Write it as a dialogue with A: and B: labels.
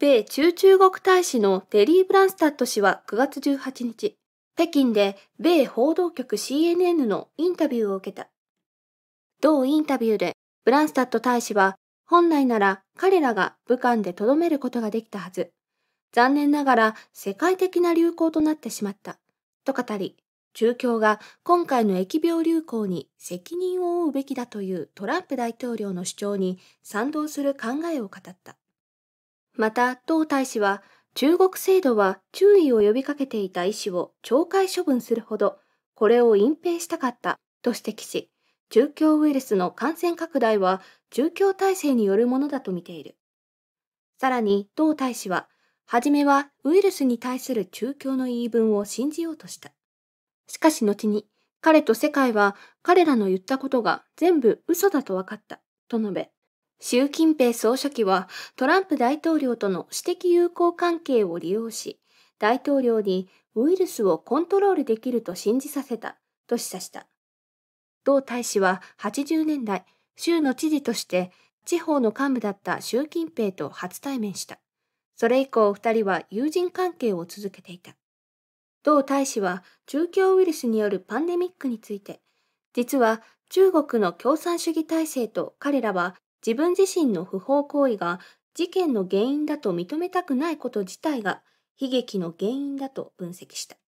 A: 米中中国大使のテリー・ブランスタット氏は9月18日、北京で米報道局 CNN のインタビューを受けた。同インタビューで、ブランスタット大使は、本来なら彼らが武漢で留めることができたはず。残念ながら世界的な流行となってしまった。と語り、中共が今回の疫病流行に責任を負うべきだというトランプ大統領の主張に賛同する考えを語った。また、唐大使は、中国制度は注意を呼びかけていた医師を懲戒処分するほど、これを隠蔽したかったと指摘し、中共ウイルスの感染拡大は中共体制によるものだと見ている。さらに、唐大使は、はじめはウイルスに対する中共の言い分を信じようとした。しかし後に、彼と世界は彼らの言ったことが全部嘘だと分かった、と述べ、習近平総書記はトランプ大統領との私的友好関係を利用し、大統領にウイルスをコントロールできると信じさせたと示唆した。同大使は80年代、州の知事として地方の幹部だった習近平と初対面した。それ以降二人は友人関係を続けていた。同大使は中共ウイルスによるパンデミックについて、実は中国の共産主義体制と彼らは自分自身の不法行為が事件の原因だと認めたくないこと自体が悲劇の原因だと分析した。